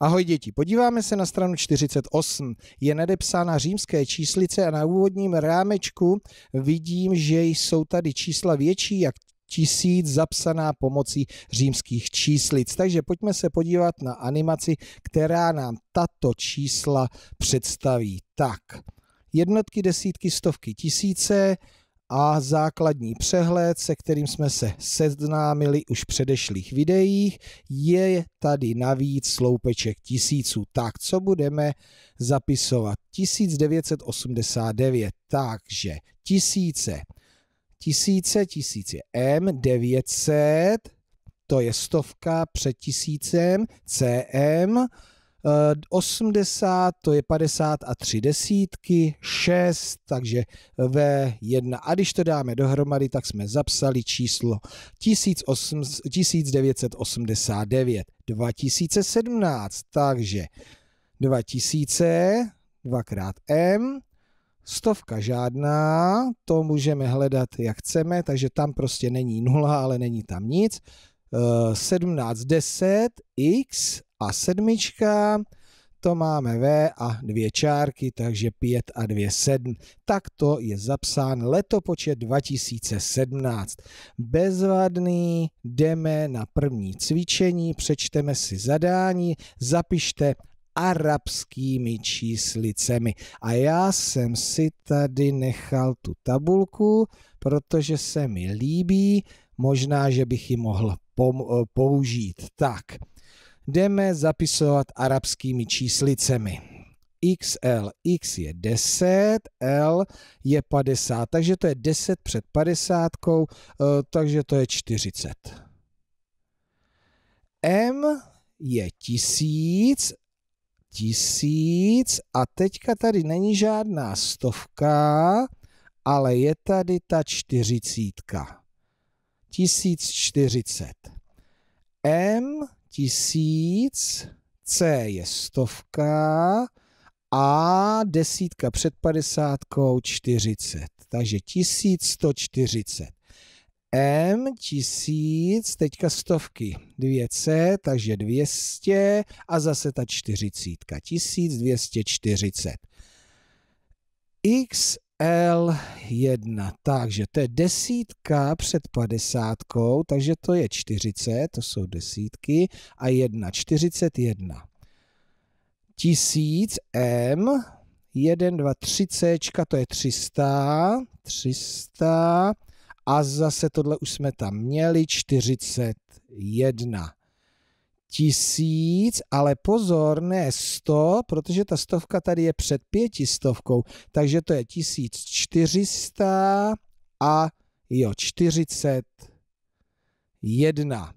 Ahoj děti, podíváme se na stranu 48. Je nadepsána římské číslice a na úvodním rámečku vidím, že jsou tady čísla větší jak tisíc zapsaná pomocí římských číslic. Takže pojďme se podívat na animaci, která nám tato čísla představí. Tak, jednotky, desítky, stovky, tisíce, a základní přehled, se kterým jsme se seznámili už v předešlých videích, je tady navíc sloupeček tisíců. Tak, co budeme zapisovat? 1989, takže tisíce, tisíce, tisíc je M, 900, to je stovka před tisícem, CM, 80 to je 50 a 3 desítky, 6, takže V1. A když to dáme dohromady, tak jsme zapsali číslo 18, 1989. 2017, takže 2000, dvakrát M, stovka žádná, to můžeme hledat jak chceme, takže tam prostě není nula, ale není tam nic. 1710 x a sedmička, to máme V a dvě čárky, takže 5 a 2, 7. Tak to je zapsán letopočet 2017. Bezvadný, jdeme na první cvičení, přečteme si zadání, zapište arabskými číslicemi. A já jsem si tady nechal tu tabulku, protože se mi líbí, možná, že bych ji mohl Eh, použít. Tak, jdeme zapisovat arabskými číslicemi. XL, X je 10, L je 50, takže to je 10 před 50, eh, takže to je 40. M je 1000, 1000 a teďka tady není žádná stovka, ale je tady ta čtyřicítka. 1040. M 1000, C je stovka a desítka před padesátkou 40. Takže 1140. M 1000, teďka stovky, 2C, takže 200 a zase ta čtyřicítka, 1240. X L1, takže to je desítka před padesátkou, takže to je 40, to jsou desítky, a 1, 41. Tisíc M, 1, 2, 30, to je 300, 300, a zase tohle už jsme tam měli, 41 tisíc, ale pozor, ne 100, protože ta stovka tady je před pětistovkou, takže to je 1400 a jo, 41.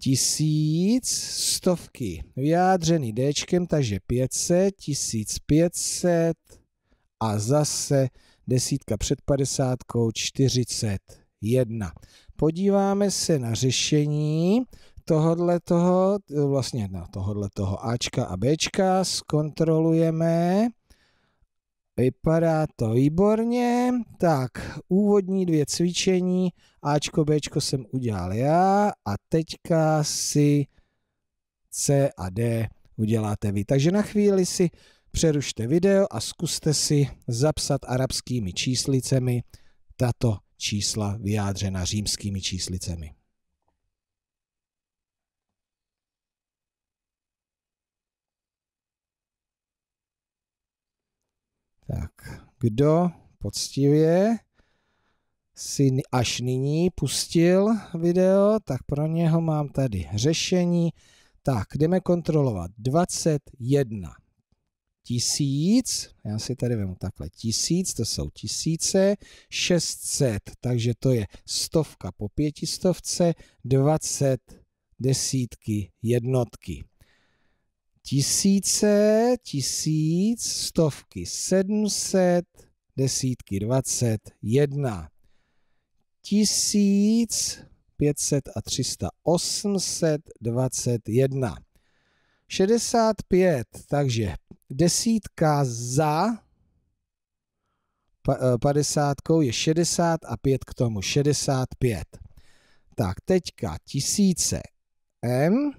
Tisíc stovky vyjádřený D, takže 500, 1500 a zase desítka před padesátkou 41. Podíváme se na řešení tohodle toho, vlastně na tohodle toho Ačka a Bčka zkontrolujeme. Vypadá to výborně. Tak, úvodní dvě cvičení, Ačko, Bčko jsem udělal já a teďka si C a D uděláte vy. Takže na chvíli si přerušte video a zkuste si zapsat arabskými číslicemi tato čísla vyjádřena římskými číslicemi. Tak, kdo poctivě si až nyní pustil video, tak pro něho mám tady řešení. Tak, jdeme kontrolovat 21 tisíc, já si tady vemu takhle tisíc, to jsou tisíce, 600, takže to je stovka po pětistovce, 20 desítky jednotky tisíce, tisíc, stovky, sedmset, desítky, dvacet, jedna. Tisíc, pětset a třista, osmset, dvacet jedna. 65, takže desítka za eh, padesátkou je 60 a 5 k tomu 65. Tak teďka tisíce M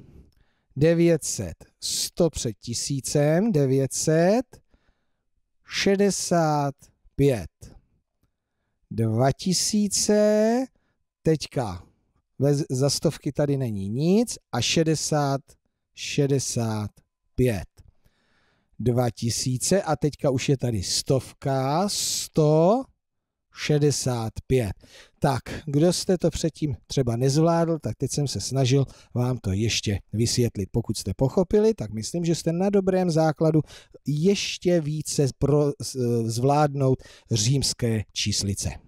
900, 100 před tisícem, 900, 65, 2000, teďka za stovky tady není nic a 60, 65. 2000 a teďka už je tady stovka, 100, 65. Tak, kdo jste to předtím třeba nezvládl, tak teď jsem se snažil vám to ještě vysvětlit. Pokud jste pochopili, tak myslím, že jste na dobrém základu ještě více pro, eh, zvládnout římské číslice.